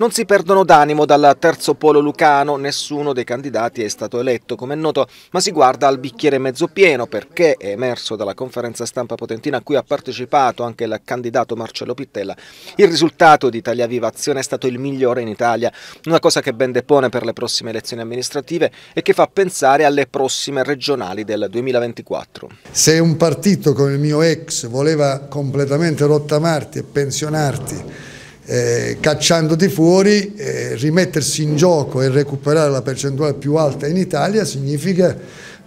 Non si perdono d'animo dal terzo polo lucano, nessuno dei candidati è stato eletto, come è noto, ma si guarda al bicchiere mezzo pieno perché è emerso dalla conferenza stampa potentina a cui ha partecipato anche il candidato Marcello Pittella. Il risultato di Italia Viva Azione è stato il migliore in Italia, una cosa che ben depone per le prossime elezioni amministrative e che fa pensare alle prossime regionali del 2024. Se un partito come il mio ex voleva completamente rottamarti e pensionarti eh, cacciandoti fuori, eh, rimettersi in gioco e recuperare la percentuale più alta in Italia significa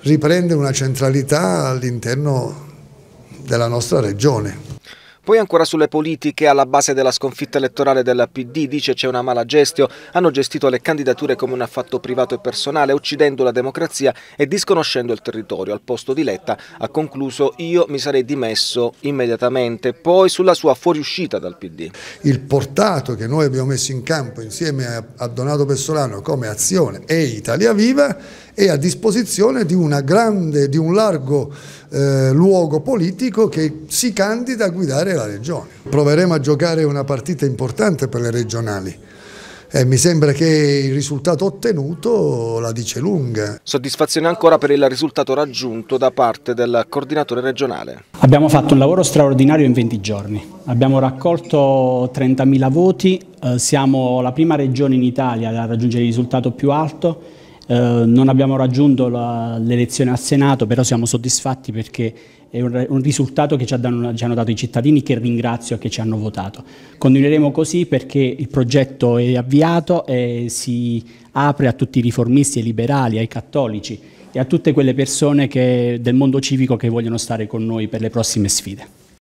riprendere una centralità all'interno della nostra regione. Poi ancora sulle politiche, alla base della sconfitta elettorale della PD, dice c'è una mala gestio, hanno gestito le candidature come un affatto privato e personale, uccidendo la democrazia e disconoscendo il territorio. Al posto di Letta ha concluso io mi sarei dimesso immediatamente, poi sulla sua fuoriuscita dal PD. Il portato che noi abbiamo messo in campo insieme a Donato Pessolano come azione è Italia Viva è a disposizione di, grande, di un largo eh, luogo politico che si candida a guidare sostenere la Regione. Proveremo a giocare una partita importante per le regionali. E eh, mi sembra che il risultato ottenuto la dice lunga. Soddisfazione ancora per il risultato raggiunto da parte del coordinatore regionale. Abbiamo fatto un lavoro straordinario in 20 giorni, abbiamo raccolto 30.000 voti, eh, siamo la prima regione in Italia a raggiungere il risultato più alto eh, non abbiamo raggiunto l'elezione al Senato, però siamo soddisfatti perché è un, un risultato che ci, danno, ci, hanno dato i cittadini che ringrazio e che ci hanno votato. Continueremo così perché il progetto è avviato e si apre a tutti i riformisti, e liberali, ai cattolici e a tutte quelle persone che, del mondo civico che vogliono stare con noi per le prossime sfide.